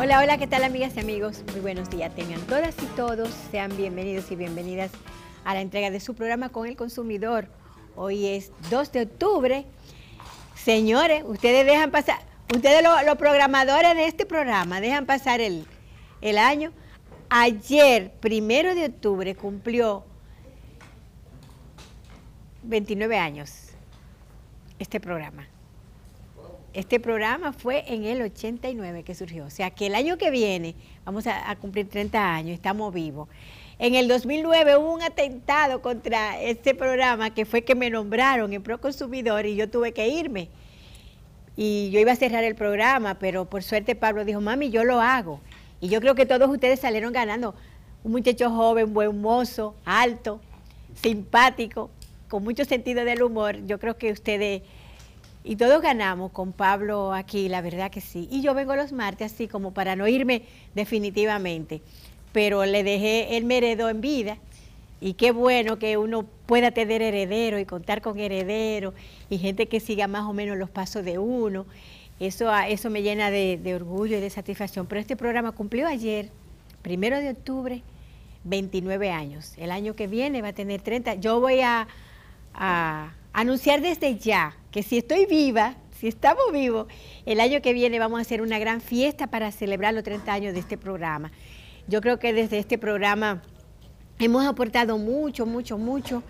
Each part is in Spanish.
Hola, hola, ¿qué tal amigas y amigos? Muy buenos días, tengan todas y todos, sean bienvenidos y bienvenidas a la entrega de su programa con el consumidor. Hoy es 2 de octubre. Señores, ustedes dejan pasar, ustedes los programadores de este programa dejan pasar el, el año. Ayer, primero de octubre, cumplió 29 años este programa. Este programa fue en el 89 que surgió, o sea que el año que viene vamos a, cumplir 30 años, estamos vivos. En el 2009 hubo un atentado contra este programa que fue que me nombraron en Proconsumidor y yo tuve que irme. Y yo iba a cerrar el programa, pero por suerte Pablo dijo, mami, yo lo hago. Y yo creo que todos ustedes salieron ganando. Un muchacho joven, buen mozo, alto, simpático, con mucho sentido del humor. Yo creo que ustedes y todos ganamos con Pablo aquí, la verdad que sí. Y yo vengo los martes así como para no irme definitivamente. Pero le dejé el meredo en vida. Y qué bueno que uno pueda tener heredero y contar con heredero y gente que siga más o menos los pasos de uno. Eso, ah, eso me llena de, orgullo y de satisfacción. Pero este programa cumplió ayer, primero de octubre, 29 años. El año que viene va a tener 30. Yo voy a anunciar desde ya si estoy viva, si estamos vivos, el año que viene vamos a hacer una gran fiesta para celebrar los 30 años de este programa. Yo creo que desde este programa hemos aportado mucho, mucho, mucho.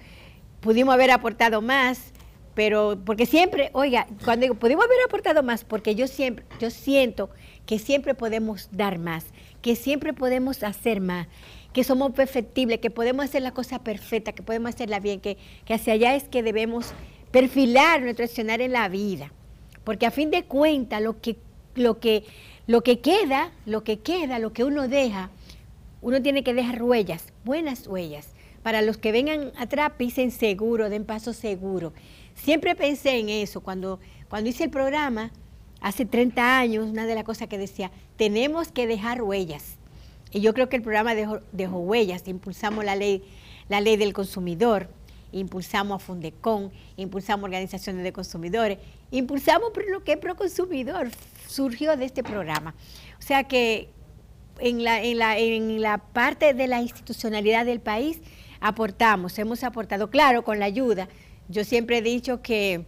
Pudimos haber aportado más, pero porque siempre, oiga, cuando digo, pudimos haber aportado más, porque yo siempre, yo siento que siempre podemos dar más, que siempre podemos hacer más, que somos perfectibles, que podemos hacer la cosa perfecta, que podemos hacerla bien, que, que hacia allá es que debemos perfilar nuestro accionar en la vida, porque a fin de cuentas lo que, lo que, lo que queda, lo que queda, lo que uno deja, uno tiene que dejar huellas, buenas huellas. Para los que vengan atrás, pisen seguro, den paso seguro. Siempre pensé en eso. Cuando, cuando hice el programa, hace 30 años, una de las cosas que decía, tenemos que dejar huellas. Y yo creo que el programa dejó, dejó huellas, impulsamos la ley, la ley del consumidor, impulsamos a Fundecon, impulsamos organizaciones de consumidores, impulsamos lo que Proconsumidor, surgió de este programa. O sea que en la, en la parte de la institucionalidad del país aportamos, hemos aportado, claro, con la ayuda. Yo siempre he dicho que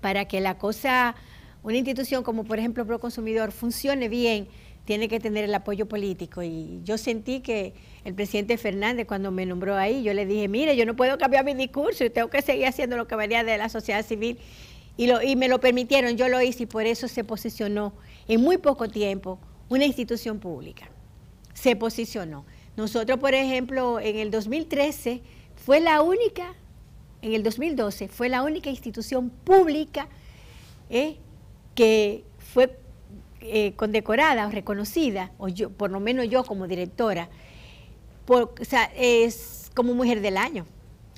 para que la cosa, una institución como por ejemplo Proconsumidor funcione bien, tiene que tener el apoyo político. Y yo sentí que el presidente Fernández, cuando me nombró ahí, yo le dije, mire, yo no puedo cambiar mi discurso tengo que seguir haciendo lo que venía de la sociedad civil. Y, me lo permitieron, yo lo hice y por eso se posicionó en muy poco tiempo una institución pública. Se posicionó. Nosotros, por ejemplo, en el 2013 fue la única, en el 2012 fue la única institución pública eh, que fue eh, condecorada o reconocida, o yo, por lo menos yo como directora, es como mujer del año.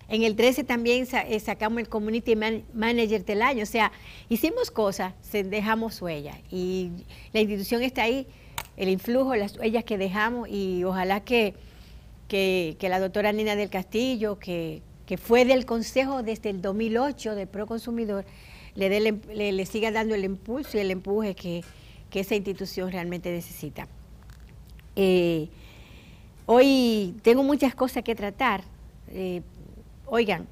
En el 13 también eh, sacamos el Community Manager del año. O sea, hicimos cosas, dejamos huellas. Y la institución está ahí, el influjo, las huellas que dejamos. Y ojalá que, la doctora Nina del Castillo, que, fue del Consejo desde el 2008 de Proconsumidor, em, le, le siga dando el impulso y el empuje que, que esa institución realmente necesita. Eh, hoy tengo muchas cosas que tratar. Eh, oigan,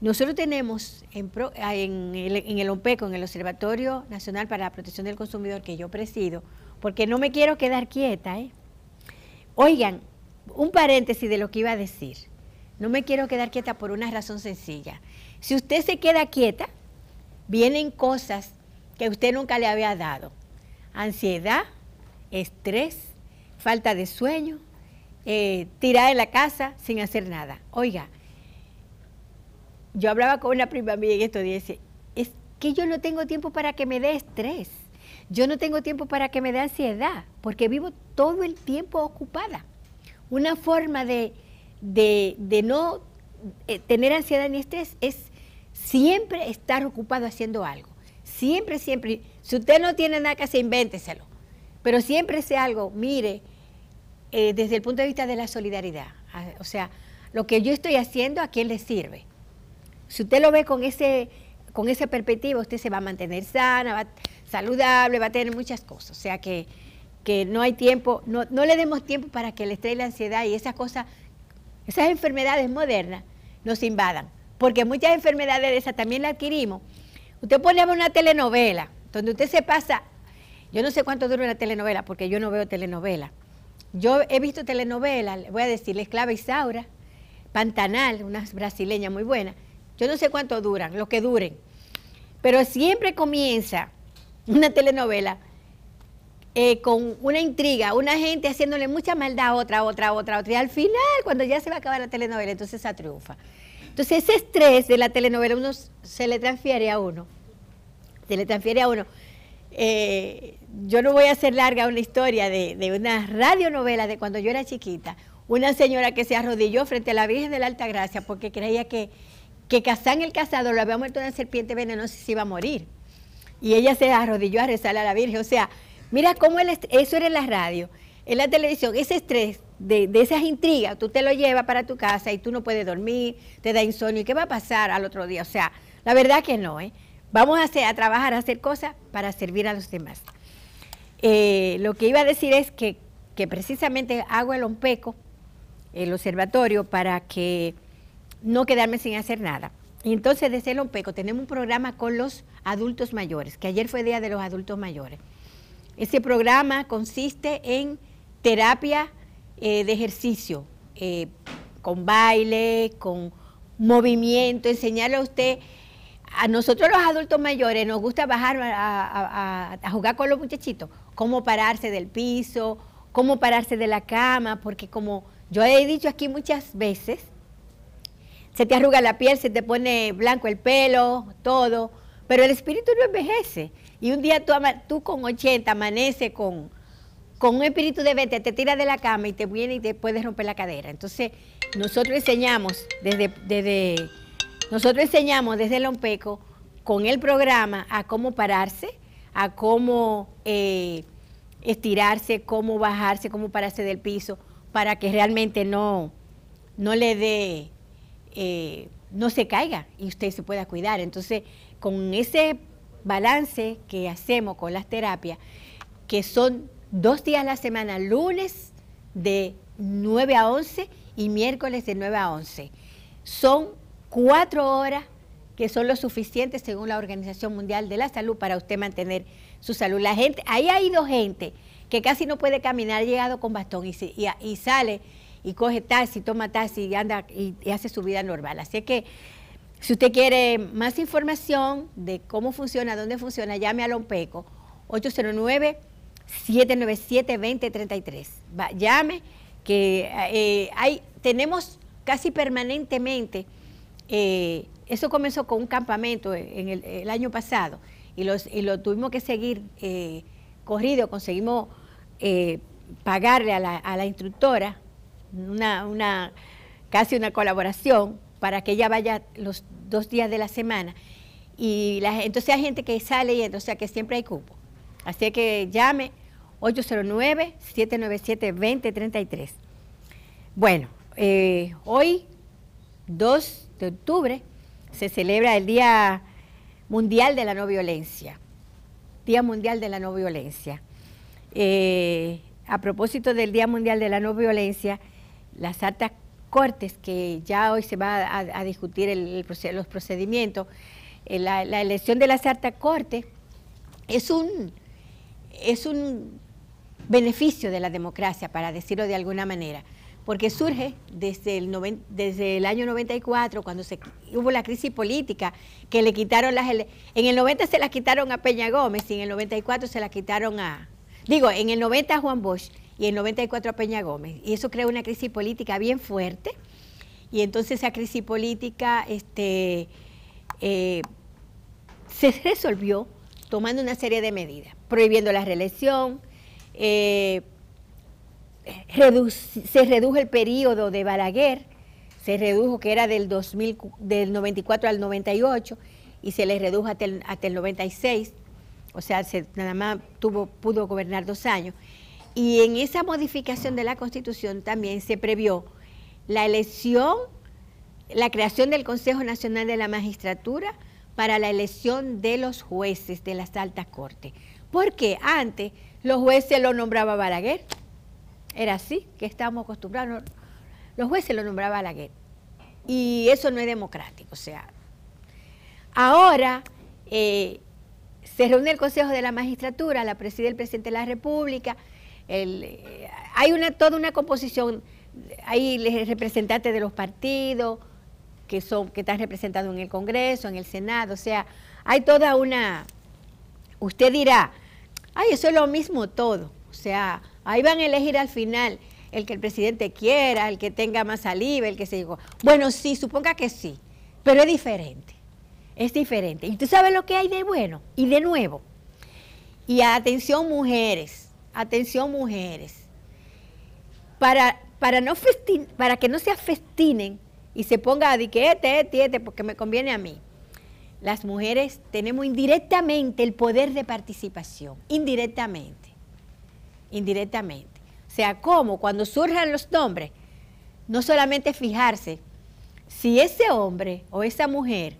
nosotros tenemos en, ah, el, en, OMPECO, en el Observatorio Nacional para la Protección del Consumidor, que yo presido, porque no me quiero quedar quieta. ¿eh? Oigan, un paréntesis de lo que iba a decir. No me quiero quedar quieta por una razón sencilla. Si usted se queda quieta, vienen cosas que usted nunca le había dado ansiedad, estrés, falta de sueño, eh, tirar tirada en la casa sin hacer nada. Oiga, yo hablaba con una prima mía y esto dice, es que yo no tengo tiempo para que me dé estrés, yo no tengo tiempo para que me dé ansiedad, porque vivo todo el tiempo ocupada. Una forma de, no eh, tener ansiedad ni estrés es siempre estar ocupado haciendo algo. Siempre, siempre. Si usted no tiene nada que hacer, invénteselo. Pero siempre sea algo, mire, eh, desde el punto de vista de la solidaridad. Ah, o sea, lo que yo estoy haciendo, ¿a quién le sirve? Si usted lo ve con ese con esa perspectiva, usted se va a mantener sana, va, saludable, va a tener muchas cosas. O sea que, no hay tiempo, no, no le demos tiempo para que le estrés la ansiedad y esas cosas, esas enfermedades modernas nos invadan. Porque muchas enfermedades de esas también las adquirimos Usted pone a una telenovela, donde usted se pasa, yo no sé cuánto dura una telenovela, porque yo no veo telenovela. Yo he visto telenovelas, voy a decir, Esclava Isaura, Pantanal, una brasileña muy buena. Yo no sé cuánto duran, lo que duren. Pero siempre comienza una telenovela eh, con una intriga, una gente haciéndole mucha maldad a otra, otra, otra, otra. Y al final, cuando ya se va a acabar la telenovela, entonces se triunfa. Entonces ese estrés de la telenovela uno se le transfiere a uno. Se le transfiere a uno. Eh, yo no voy a hacer larga una historia de, de, una radionovela de cuando yo era chiquita. Una señora que se arrodilló frente a la Virgen de la Alta Gracia porque creía que, que Cazán el casado, lo había muerto una serpiente venenosa y se iba a morir. Y ella se arrodilló a rezar a la Virgen. O sea, mira cómo el eso era en la radio. En la televisión, ese estrés de, esas intrigas, tú te lo llevas para tu casa y tú no puedes dormir, te da insomnio, ¿y qué va a pasar al otro día? O sea, la verdad que no, ¿eh? Vamos a, hacer, a trabajar, a hacer cosas para servir a los demás. Eh, lo que iba a decir es que, que precisamente hago el OMPECO, el observatorio, para que no quedarme sin hacer nada. Y entonces desde el OMPECO tenemos un programa con los adultos mayores, que ayer fue Día de los Adultos Mayores. Ese programa consiste en terapia eh, de ejercicio, eh, con baile, con movimiento, enseñarle a usted. A nosotros los adultos mayores nos gusta bajar a, jugar con los muchachitos, cómo pararse del piso, cómo pararse de la cama, porque como yo he dicho aquí muchas veces, se te arruga la piel, se te pone blanco el pelo, todo, pero el espíritu no envejece. Y un día tú, tú con 80 amanece con con un espíritu de vete, te tira de la cama y te viene y te puedes romper la cadera. Entonces, nosotros enseñamos desde, desde nosotros enseñamos desde el con el programa a cómo pararse, a cómo eh, estirarse, cómo bajarse, cómo pararse del piso, para que realmente no, no le dé, eh, no se caiga y usted se pueda cuidar. Entonces, con ese balance que hacemos con las terapias, que son dos días a la semana, lunes de 9 a 11 y miércoles de 9 a 11. Son cuatro horas que son lo suficiente según la Organización Mundial de la Salud para usted mantener su salud. La gente, ahí ha ido gente que casi no puede caminar, llegado con bastón y, sale y coge taxi, toma taxi y anda y, hace su vida normal. Así que si usted quiere más información de cómo funciona, dónde funciona, llame a Lompeco 809 797-2033. Llame, que eh, hay, tenemos casi permanentemente, eh, eso comenzó con un campamento en el, año pasado y, lo tuvimos que seguir eh, corrido, conseguimos pagarle a la, instructora una, casi una colaboración para que ella vaya los dos días de la semana. Y entonces hay gente que sale y entonces que siempre hay cupo. Así que llame 809-797-2033. Bueno, eh, hoy, 2 de octubre, se celebra el Día Mundial de la No Violencia. Día Mundial de la No Violencia. Eh, a propósito del Día Mundial de la No Violencia, las altas cortes, que ya hoy se va a, discutir el, los procedimientos, eh, la, elección de las altas cortes es un, es un beneficio de la democracia, para decirlo de alguna manera, porque surge desde el, desde el año 94, cuando se, hubo la crisis política, que le quitaron las... En el 90 se las quitaron a Peña Gómez y en el 94 se las quitaron a... Digo, en el 90 a Juan Bosch y en el 94 a Peña Gómez. Y eso creó una crisis política bien fuerte. Y entonces esa crisis política este, eh, se resolvió tomando una serie de medidas, prohibiendo la reelección, eh, se redujo el periodo de Balaguer, se redujo que era del, del 94 al 98 y se le redujo hasta el, 96, o sea, se, nada más pudo gobernar dos años. Y en esa modificación de la Constitución también se previó la elección, la creación del Consejo Nacional de la Magistratura para la elección de los jueces de las altas cortes. Porque antes los jueces lo nombraba Balaguer. Era así que estábamos acostumbrados. Los jueces lo nombraba Balaguer. Y eso no es democrático. O sea, ahora eh, se reúne el Consejo de la Magistratura, la preside el presidente de la República. Eh, hay una, toda una composición. Hay representantes de los partidos que, son, que están representados en el Congreso, en el Senado. O sea, hay toda una. Usted dirá, Ay, eso es lo mismo todo. O sea, ahí van a elegir al final el que el presidente quiera, el que tenga más saliva, el que se diga, bueno, sí, suponga que sí, pero es diferente, es diferente. Y tú sabes lo que hay de bueno y de nuevo. Y atención mujeres, atención mujeres, para, para, no para que no se afestinen y se ponga a decir que este, porque me conviene a mí las mujeres tenemos indirectamente el poder de participación, indirectamente, indirectamente. O sea, ¿cómo? cuando surjan los nombres, no solamente fijarse si ese hombre o esa mujer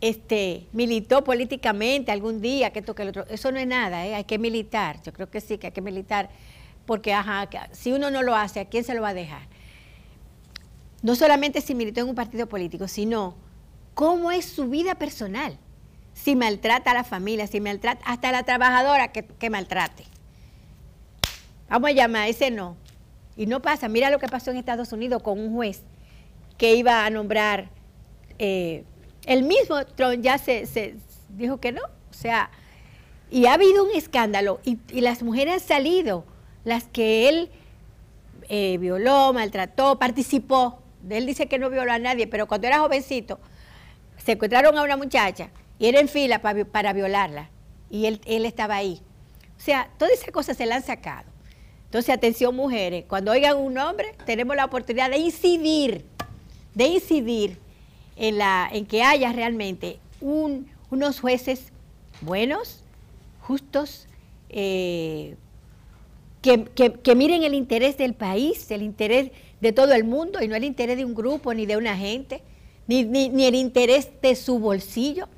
este, militó políticamente algún día, que esto, que el otro, eso no es nada, ¿eh? hay que militar, yo creo que sí, que hay que militar, porque ajá, si uno no lo hace, ¿a quién se lo va a dejar? No solamente si militó en un partido político, sino cómo es su vida personal. Si maltrata a la familia, si maltrata hasta a la trabajadora que, maltrate. Vamos a llamar, ese no. Y no pasa. Mira lo que pasó en Estados Unidos con un juez que iba a nombrar. Eh, el mismo Trump ya se, dijo que no. O sea, y ha habido un escándalo. Y, las mujeres han salido, las que él eh, violó, maltrató, participó. Él dice que no violó a nadie, pero cuando era jovencito secuestraron a una muchacha y era en fila para, violarla y él, estaba ahí. O sea, todas esas cosas se la han sacado. Entonces, atención mujeres, cuando oigan un hombre tenemos la oportunidad de incidir, de incidir en, en que haya realmente un, unos jueces buenos, justos, eh, que, miren el interés del país, el interés de todo el mundo y no el interés de un grupo ni de una gente ni, ni, el interés de su bolsillo,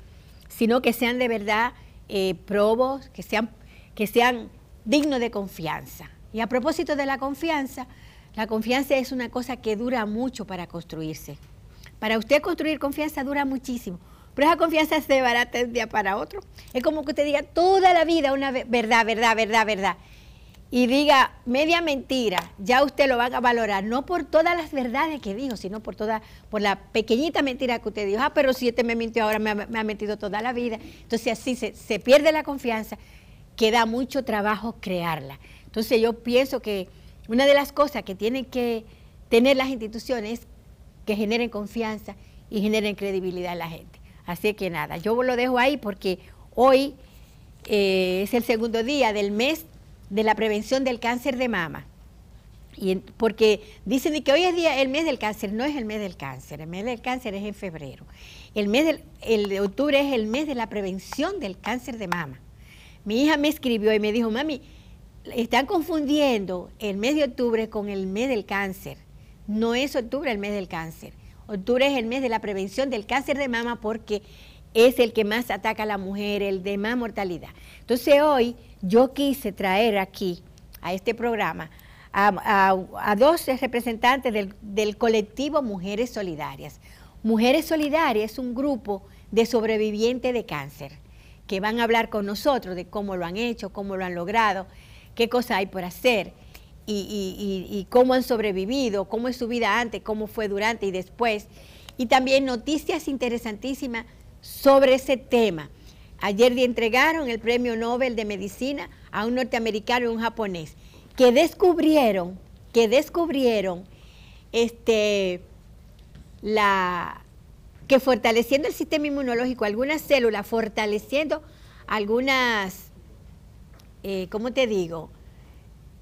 sino que sean de verdad eh, probos, que sean, que sean dignos de confianza. Y a propósito de la confianza, la confianza es una cosa que dura mucho para construirse. Para usted construir confianza dura muchísimo, pero esa confianza se barata de un día para otro. Es como que usted diga toda la vida una verdad, verdad, verdad, verdad y diga media mentira, ya usted lo va a valorar, no por todas las verdades que dijo, sino por toda, por la pequeñita mentira que usted dijo, ah, pero si este me mintió ahora, me ha, mentido toda la vida. Entonces así se, pierde la confianza, queda mucho trabajo crearla. Entonces yo pienso que una de las cosas que tienen que tener las instituciones es que generen confianza y generen credibilidad en la gente. Así que nada, yo lo dejo ahí porque hoy eh, es el segundo día del mes de la prevención del cáncer de mama. Y porque dicen que hoy es día el mes del cáncer, no es el mes del cáncer, el mes del cáncer es en febrero. El mes del, el de octubre es el mes de la prevención del cáncer de mama. Mi hija me escribió y me dijo, mami, están confundiendo el mes de octubre con el mes del cáncer. No es octubre el mes del cáncer. Octubre es el mes de la prevención del cáncer de mama porque es el que más ataca a la mujer, el de más mortalidad. Entonces hoy yo quise traer aquí, a este programa, a, dos representantes del, colectivo Mujeres Solidarias. Mujeres Solidarias es un grupo de sobrevivientes de cáncer que van a hablar con nosotros de cómo lo han hecho, cómo lo han logrado, qué cosas hay por hacer y, y, cómo han sobrevivido, cómo es su vida antes, cómo fue durante y después. Y también noticias interesantísimas sobre ese tema. Ayer le entregaron el premio Nobel de Medicina a un norteamericano y un japonés que descubrieron, que descubrieron este, la, que fortaleciendo el sistema inmunológico, algunas células, fortaleciendo algunas, eh, ¿cómo te digo?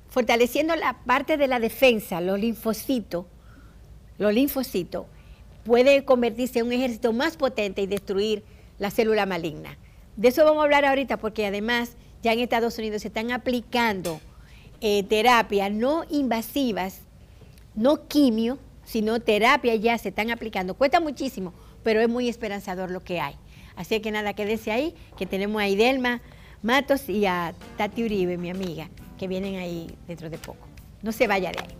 Fortaleciendo la parte de la defensa, los linfocitos, los linfocitos, puede convertirse en un ejército más potente y destruir la célula maligna. De eso vamos a hablar ahorita porque además ya en Estados Unidos se están aplicando eh, terapias no invasivas, no quimio, sino terapia ya se están aplicando. Cuesta muchísimo, pero es muy esperanzador lo que hay. Así que nada, quédese ahí, que tenemos a Idelma Matos y a Tati Uribe, mi amiga, que vienen ahí dentro de poco. No se vaya de ahí.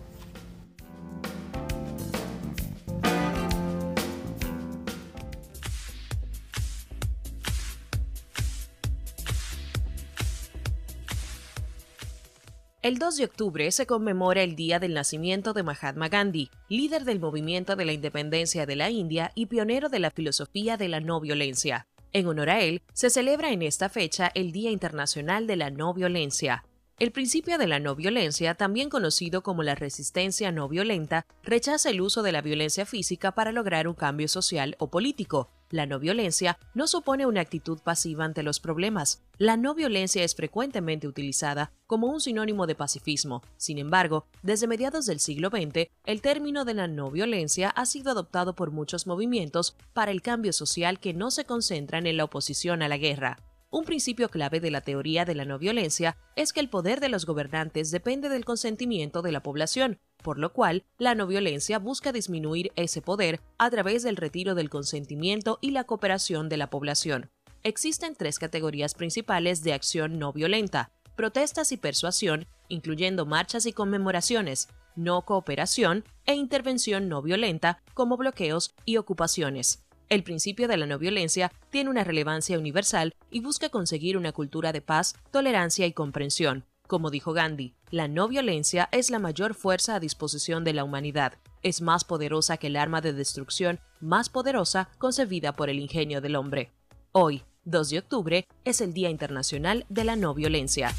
El 2 de octubre se conmemora el día del nacimiento de Mahatma Gandhi, líder del movimiento de la independencia de la India y pionero de la filosofía de la no violencia. En honor a él, se celebra en esta fecha el Día Internacional de la No Violencia. El principio de la no violencia, también conocido como la resistencia no violenta, rechaza el uso de la violencia física para lograr un cambio social o político, la no violencia no supone una actitud pasiva ante los problemas. La no violencia es frecuentemente utilizada como un sinónimo de pacifismo. Sin embargo, desde mediados del siglo XX, el término de la no violencia ha sido adoptado por muchos movimientos para el cambio social que no se concentran en la oposición a la guerra. Un principio clave de la teoría de la no violencia es que el poder de los gobernantes depende del consentimiento de la población, por lo cual la no violencia busca disminuir ese poder a través del retiro del consentimiento y la cooperación de la población. Existen tres categorías principales de acción no violenta, protestas y persuasión, incluyendo marchas y conmemoraciones, no cooperación e intervención no violenta como bloqueos y ocupaciones. El principio de la no violencia tiene una relevancia universal y busca conseguir una cultura de paz, tolerancia y comprensión. Como dijo Gandhi, la no violencia es la mayor fuerza a disposición de la humanidad. Es más poderosa que el arma de destrucción más poderosa concebida por el ingenio del hombre. Hoy, 2 de octubre, es el Día Internacional de la No Violencia.